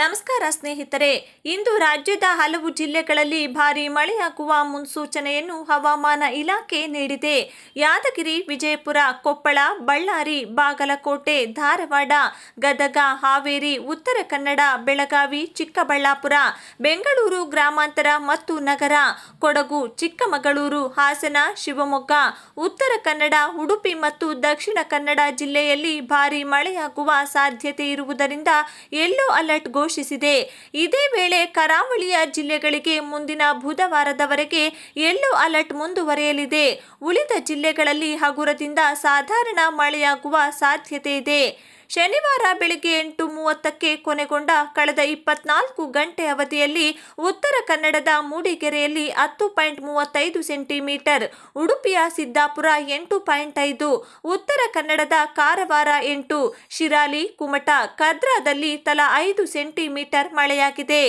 ನಮಸ್ಕಾರ ಸ್ನೇಹಿತರೆ ಇಂದು ರಾಜ್ಯದ ಹಲವು ಜಿಲ್ಲೆಗಳಲ್ಲಿ ಭಾರೀ ಮಳೆಯಾಗುವ ಮುನ್ಸೂಚನೆಯನ್ನು ಹವಾಮಾನ ಇಲಾಖೆ ನೀಡಿದೆ ಯಾದಗಿರಿ ವಿಜಯಪುರ ಕೊಪ್ಪಳ ಬಳ್ಳಾರಿ ಬಾಗಲಕೋಟೆ ಧಾರವಾಡ ಗದಗ ಹಾವೇರಿ ಉತ್ತರ ಕನ್ನಡ ಬೆಳಗಾವಿ ಚಿಕ್ಕಬಳ್ಳಾಪುರ ಬೆಂಗಳೂರು ಗ್ರಾಮಾಂತರ ಮತ್ತು ನಗರ ಕೊಡಗು ಚಿಕ್ಕಮಗಳೂರು ಹಾಸನ ಶಿವಮೊಗ್ಗ ಉತ್ತರ ಕನ್ನಡ ಉಡುಪಿ ಮತ್ತು ದಕ್ಷಿಣ ಕನ್ನಡ ಜಿಲ್ಲೆಯಲ್ಲಿ ಭಾರೀ ಮಳೆಯಾಗುವ ಸಾಧ್ಯತೆ ಇರುವುದರಿಂದ ಯೆಲ್ಲೋ ಅಲರ್ಟ್ ಘೋಷಿಸಿದೆ ಇದೇ ವೇಳೆ ಕರಾವಳಿಯ ಜಿಲ್ಲೆಗಳಿಗೆ ಮುಂದಿನ ಬುಧವಾರದವರೆಗೆ ಯೆಲ್ಲೋ ಅಲರ್ಟ್ ಮುಂದುವರೆಯಲಿದೆ ಉಳಿದ ಜಿಲ್ಲೆಗಳಲ್ಲಿ ಹಗುರದಿಂದ ಸಾಧಾರಣ ಮಳೆಯಾಗುವ ಸಾಧ್ಯತೆ ಇದೆ ಶನಿವಾರ ಬೆಳಿಗ್ಗೆ ಎಂಟು ಮೂವತ್ತಕ್ಕೆ ಕೊನೆಗೊಂಡ ಕಳೆದ ಇಪ್ಪತ್ನಾಲ್ಕು ಗಂಟೆ ಅವಧಿಯಲ್ಲಿ ಉತ್ತರ ಕನ್ನಡದ ಮೂಡಿಗೆರೆಯಲ್ಲಿ ಹತ್ತು ಪಾಯಿಂಟ್ ಮೂವತ್ತೈದು ಸೆಂಟಿಮೀಟರ್ ಉಡುಪಿಯ ಸಿದ್ದಾಪುರ ಎಂಟು ಪಾಯಿಂಟ್ ಐದು ಉತ್ತರ ಕನ್ನಡದ ಕಾರವಾರ ಎಂಟು ಶಿರಾಲಿ ಕುಮಟ ಕದ್ರಾದಲ್ಲಿ ತಲಾ ಐದು ಸೆಂಟಿಮೀಟರ್ ಮಳೆಯಾಗಿದೆ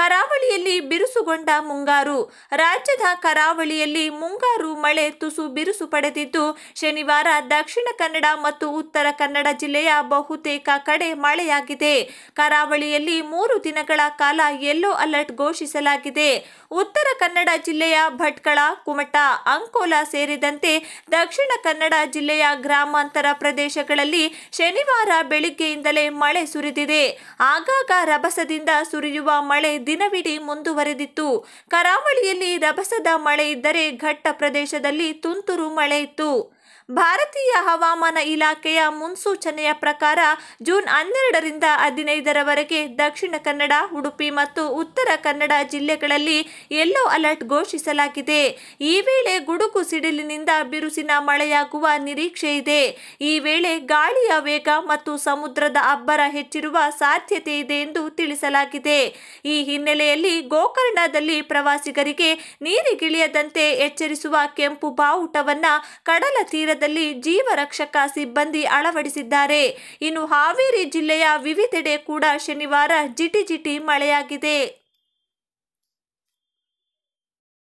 ಕರಾವಳಿಯಲ್ಲಿ ಬಿರುಸುಗೊಂಡ ಮುಂಗಾರು ರಾಜ್ಯದ ಕರಾವಳಿಯಲ್ಲಿ ಮುಂಗಾರು ಮಳೆ ತುಸು ಬಿರುಸು ಪಡೆದಿದ್ದು ಶನಿವಾರ ದಕ್ಷಿಣ ಕನ್ನಡ ಮತ್ತು ಉತ್ತರ ಕನ್ನಡ ಜಿಲ್ಲೆಯ ಬಹುತೇಕ ಕಡೆ ಮಳೆಯಾಗಿದೆ ಕರಾವಳಿಯಲ್ಲಿ ಮೂರು ದಿನಗಳ ಕಾಲ ಯೆಲ್ಲೋ ಅಲರ್ಟ್ ಘೋಷಿಸಲಾಗಿದೆ ಉತ್ತರ ಕನ್ನಡ ಜಿಲ್ಲೆಯ ಭಟ್ಕಳ ಕುಮಟ ಅಂಕೋಲ ಸೇರಿದಂತೆ ದಕ್ಷಿಣ ಕನ್ನಡ ಜಿಲ್ಲೆಯ ಗ್ರಾಮಾಂತರ ಪ್ರದೇಶಗಳಲ್ಲಿ ಶನಿವಾರ ಬೆಳಿಗ್ಗೆಯಿಂದಲೇ ಮಳೆ ಸುರಿದಿದೆ ಆಗಾಗ ರಭಸದಿಂದ ಸುರಿಯುವ ಮಳೆ ದಿನವಿಡೀ ಮುಂದುವರೆದಿತ್ತು ಕರಾವಳಿಯಲ್ಲಿ ರಭಸದ ಮಳೆ ಇದ್ದರೆ ಘಟ್ಟ ಪ್ರದೇಶದಲ್ಲಿ ತುಂತುರು ಮಳೆ ಇತ್ತು ಭಾರತೀಯ ಹವಾಮಾನ ಇಲಾಖೆಯ ಮುನ್ಸೂಚನೆಯ ಪ್ರಕಾರ ಜೂನ್ ಹನ್ನೆರಡರಿಂದ ಹದಿನೈದರವರೆಗೆ ದಕ್ಷಿಣ ಕನ್ನಡ ಉಡುಪಿ ಮತ್ತು ಉತ್ತರ ಕನ್ನಡ ಜಿಲ್ಲೆಗಳಲ್ಲಿ ಯೆಲ್ಲೋ ಅಲರ್ಟ್ ಘೋಷಿಸಲಾಗಿದೆ ಈ ವೇಳೆ ಗುಡುಗು ಸಿಡಿಲಿನಿಂದ ಬಿರುಸಿನ ಮಳೆಯಾಗುವ ನಿರೀಕ್ಷೆ ಇದೆ ಈ ವೇಳೆ ಗಾಳಿಯ ವೇಗ ಮತ್ತು ಸಮುದ್ರದ ಅಬ್ಬರ ಹೆಚ್ಚಿರುವ ಸಾಧ್ಯತೆ ಇದೆ ಎಂದು ತಿಳಿಸಲಾಗಿದೆ ಈ ಹಿನ್ನೆಲೆಯಲ್ಲಿ ಗೋಕರ್ಣದಲ್ಲಿ ಪ್ರವಾಸಿಗರಿಗೆ ನೀರಿಗಿಳಿಯದಂತೆ ಎಚ್ಚರಿಸುವ ಕೆಂಪು ಬಾವುಟವನ್ನ ಕಡಲ ತೀರ ಜೀವ ಜೀವರಕ್ಷಕ ಸಿಬ್ಬಂದಿ ಅಳವಡಿಸಿದ್ದಾರೆ ಇನ್ನು ಹಾವೇರಿ ಜಿಲ್ಲೆಯ ವಿವಿಧೆಡೆ ಕೂಡ ಶನಿವಾರ ಜಿಟಿ ಜಿಟಿ ಮಳೆಯಾಗಿದೆ